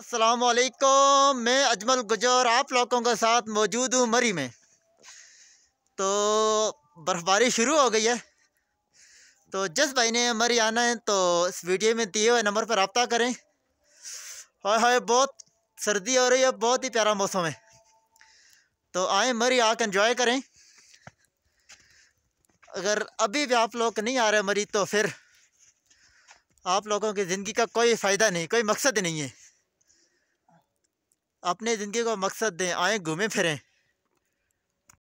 असलकुम मैं अजमल गुजर आप लोगों के साथ मौजूद हूँ मरी में तो बर्फ़बारी शुरू हो गई है तो जिस भाई ने मरी आना है तो इस वीडियो में दिए हुए नंबर पर रबता करें हाय हाय बहुत सर्दी हो रही है बहुत ही प्यारा मौसम है तो आए मरी आकर एंजॉय करें अगर अभी भी आप लोग नहीं आ रहे मरी तो फिर आप लोगों की ज़िंदगी का कोई फ़ायदा नहीं कोई मकसद नहीं है अपने ज़िंदगी को मकसद दें आए घूमें फिरें